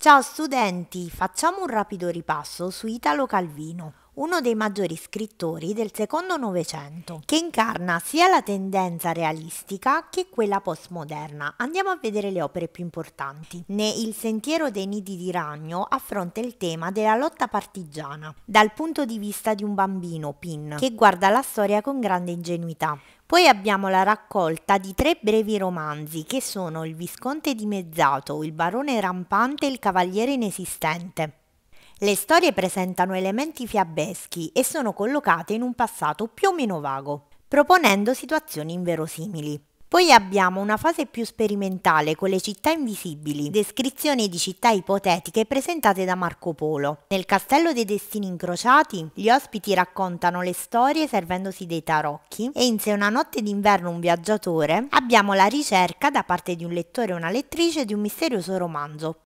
Ciao studenti, facciamo un rapido ripasso su Italo Calvino uno dei maggiori scrittori del secondo Novecento, certo. che incarna sia la tendenza realistica che quella postmoderna. Andiamo a vedere le opere più importanti. Ne Il sentiero dei nidi di ragno affronta il tema della lotta partigiana, dal punto di vista di un bambino, Pin, che guarda la storia con grande ingenuità. Poi abbiamo la raccolta di tre brevi romanzi che sono Il Visconte dimezzato, Il Barone rampante e Il Cavaliere inesistente. Le storie presentano elementi fiabeschi e sono collocate in un passato più o meno vago, proponendo situazioni inverosimili. Poi abbiamo una fase più sperimentale con le città invisibili, descrizioni di città ipotetiche presentate da Marco Polo. Nel Castello dei Destini Incrociati gli ospiti raccontano le storie servendosi dei tarocchi e in Se una notte d'inverno un viaggiatore abbiamo la ricerca da parte di un lettore o una lettrice di un misterioso romanzo